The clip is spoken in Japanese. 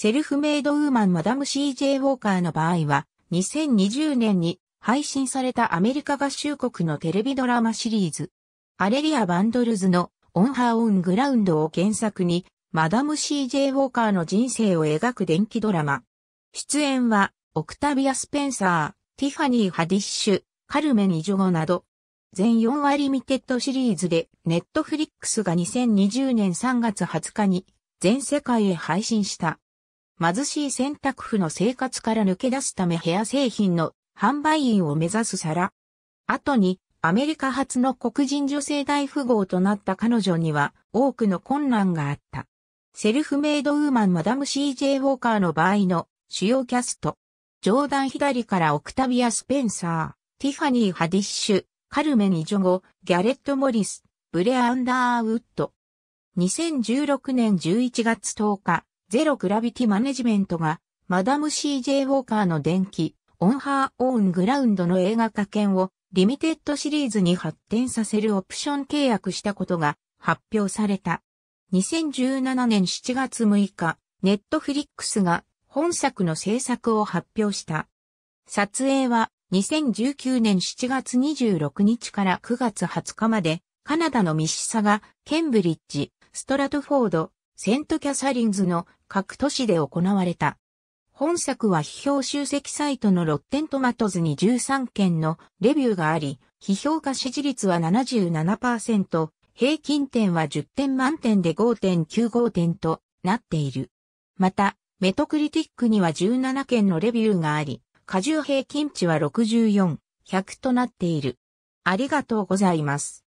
セルフメイドウーマンマダム CJ ウォーカーの場合は、2020年に配信されたアメリカ合衆国のテレビドラマシリーズ、アレリア・バンドルズのオン・ハー・オン・グラウンドを原作に、マダム CJ ウォーカーの人生を描く電気ドラマ。出演は、オクタビア・スペンサー、ティファニー・ハディッシュ、カルメン・イジョゴなど、全4話リミテッドシリーズで、ネットフリックスが2020年3月20日に、全世界へ配信した。貧しい洗濯婦の生活から抜け出すためヘア製品の販売員を目指すサラ。後に、アメリカ初の黒人女性大富豪となった彼女には多くの困難があった。セルフメイドウーマンマダム CJ ウォーカーの場合の主要キャスト。ジョーダン左からオクタビア・スペンサー、ティファニー・ハディッシュ、カルメン・イジョゴ、ギャレット・モリス、ブレ・アンダーウッド。2016年11月10日、ゼログラビティマネジメントが、マダム CJ ウォーカーの電気、オンハーオーングラウンドの映画化権を、リミテッドシリーズに発展させるオプション契約したことが発表された。2017年7月6日、ネットフリックスが本作の制作を発表した。撮影は2019年7月26日から9月20日まで、カナダのミシサガ、ケンブリッジ、ストラトフォード、セントキャサリンズの各都市で行われた。本作は批評集積サイトのロッテントマトズに13件のレビューがあり、批評化支持率は77%、平均点は10点満点で5.95点となっている。また、メトクリティックには17件のレビューがあり、過重平均値は64、100となっている。ありがとうございます。